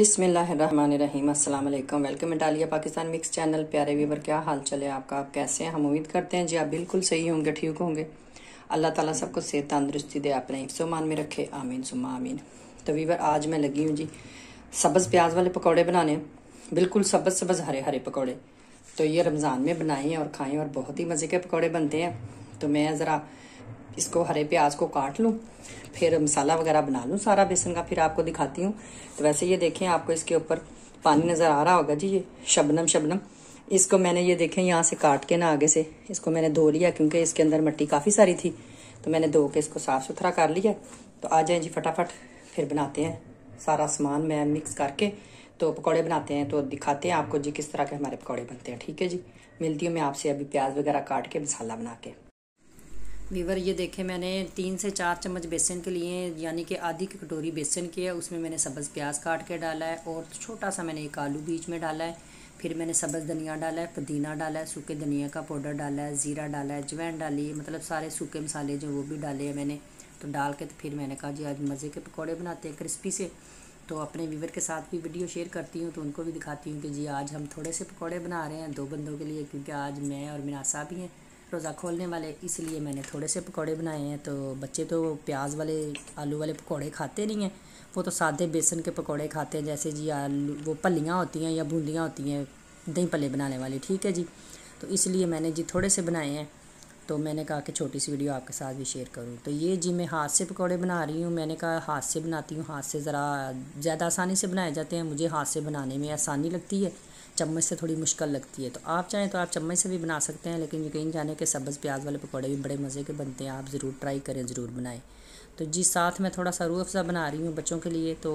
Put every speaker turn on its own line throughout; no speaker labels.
अस्सलाम अल्लाम welcome Italia Pakistan mix channel प्यारे वीवर क्या हाल चले आपका आप कैसे हैं हम उम्मीद करते हैं जी आप बिल्कुल सही होंगे ठीक होंगे अल्लाह ताला सबको सेहत तंदुरुस्ती दे अपने एक मान में रखे आमीन सुमा आमीन तो वीवर आज मैं लगी हूँ जी सब्ज़ प्याज वाले पकौड़े बनाने बिल्कुल सब्ज़ सब्ज़ हरे हरे पकौड़े तो ये रमज़ान में बनाए और खाएँ और बहुत ही मज़े के पकौड़े बनते हैं तो मैं ज़रा इसको हरे प्याज को काट लूँ फिर मसाला वगैरह बना लूँ सारा बेसन का फिर आपको दिखाती हूँ तो वैसे ये देखें आपको इसके ऊपर पानी नज़र आ रहा होगा जी ये शबनम शबनम इसको मैंने ये देखें यहाँ से काट के ना आगे से इसको मैंने धो लिया क्योंकि इसके अंदर मिट्टी काफ़ी सारी थी तो मैंने धो के इसको साफ़ सुथरा कर लिया तो आ जाए जी फटाफट फिर बनाते हैं सारा सामान मैं मिक्स करके तो पकौड़े बनाते हैं तो दिखाते हैं आपको जी किस तरह के हमारे पकौड़े बनते हैं ठीक है जी मिलती हूँ मैं आपसे अभी प्याज वगैरह काट के मसाला बना के वीवर ये देखे मैंने तीन से चार चम्मच बेसन के लिए यानी कि आधी की कटोरी बेसन की है उसमें मैंने सब्ज़ प्याज काट के डाला है और छोटा सा मैंने एक आलू बीच में डाला है फिर मैंने सब्ज़ धनिया डाला है पुदीना डाला है सूखे धनिया का पाउडर डाला है ज़ीरा डाला है जवैन डाली है मतलब सारे सूखे मसाले जो वो भी डाले हैं मैंने तो डाल के तो फिर मैंने कहा जी आज मज़े के पकौड़े बनाते हैं क्रिस्पी से तो अपने वीवर के साथ भी वीडियो शेयर करती हूँ तो उनको भी दिखाती हूँ कि जी आज हम थोड़े से पकौड़े बना रहे हैं दो बंदों के लिए क्योंकि आज मैं और मिनासा भी हैं रोज़ा खोलने वाले इसलिए मैंने थोड़े से पकौड़े बनाए हैं तो बच्चे तो प्याज वाले आलू वाले पकौड़े खाते नहीं हैं वो तो सादे बेसन के पकौड़े खाते हैं जैसे जी आलू वो पलियाँ होती हैं या बूंदियाँ होती हैं दही पल्ले बनाने वाली ठीक है जी तो इसलिए मैंने जी थोड़े से बनाए हैं तो मैंने कहा कि छोटी सी वीडियो आपके साथ भी शेयर करूं तो ये जी मैं हाथ से पकौड़े बना रही हूँ मैंने कहा हाथ से बनाती हूँ हाथ से ज़रा ज़्यादा आसानी से बनाए जाते हैं मुझे हाथ से बनाने में आसानी लगती है चम्मच से थोड़ी मुश्किल लगती है तो आप चाहें तो आप चम्मच से भी बना सकते हैं लेकिन यकीन जाने के सब्ज़ प्याज वाले पकौड़े भी बड़े मज़े के बनते हैं आप ज़रूर ट्राई करें ज़रूर बनाएं तो जी साथ में थोड़ा सा रूह अफ़ज़ा बना रही हूँ बच्चों के लिए तो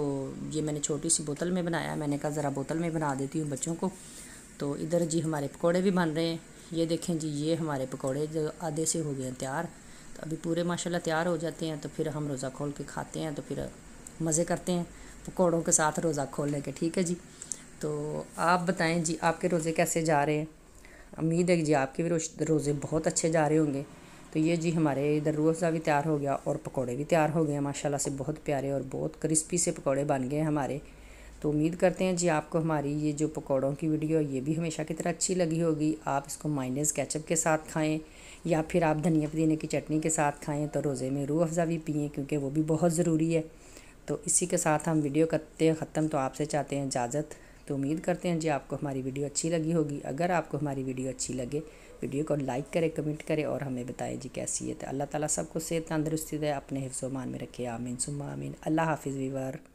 ये मैंने छोटी सी बोतल में बनाया मैंने कहा ज़रा बोतल में बना देती हूँ बच्चों को तो इधर जी हमारे पकौड़े भी बन रहे हैं ये देखें जी ये हमारे पकौड़े जो आधे से हो गए हैं तैयार तो अभी पूरे माशाल्लाह तैयार हो जाते हैं तो फिर हम रोज़ा खोल के खाते हैं तो फिर मज़े करते हैं पकौड़ों के साथ रोज़ा खोलने के ठीक है जी तो आप बताएं जी आपके रोज़े कैसे जा रहे हैं उम्मीद है जी आपके भी रोज़े बहुत अच्छे जा रहे होंगे तो ये जी हमारे इधर रोज़ा भी तैयार हो गया और पकोड़े भी तैयार हो गए माशाल्लाह से बहुत प्यारे और बहुत क्रिस्पी से पकोड़े बन गए हमारे तो उम्मीद करते हैं जी आपको हमारी ये जो पकौड़ों की वीडियो ये भी हमेशा की तरह अच्छी लगी होगी आप इसको माइनस कैचअप के साथ खाएँ या फिर आप धनिया पुदीने की चटनी के साथ खाएँ तो रोज़े में रूह अफ़ज़ा भी पिए क्योंकि वो भी बहुत ज़रूरी है तो इसी के साथ हम वीडियो करते हैं ख़त्म तो आपसे चाहते हैं इजाज़त तो उम्मीद करते हैं जी आपको हमारी वीडियो अच्छी लगी होगी अगर आपको हमारी वीडियो अच्छी लगे वीडियो को लाइक करें कमेंट करें और हमें बताएं जी कैसी है तो अल्लाह ताला सबको सेहत तंदरुस्ती दे अपने हिफ्ज़ो मान में रखे आमीन सुमा आमीन अल्लाह हाफिज़ वीवर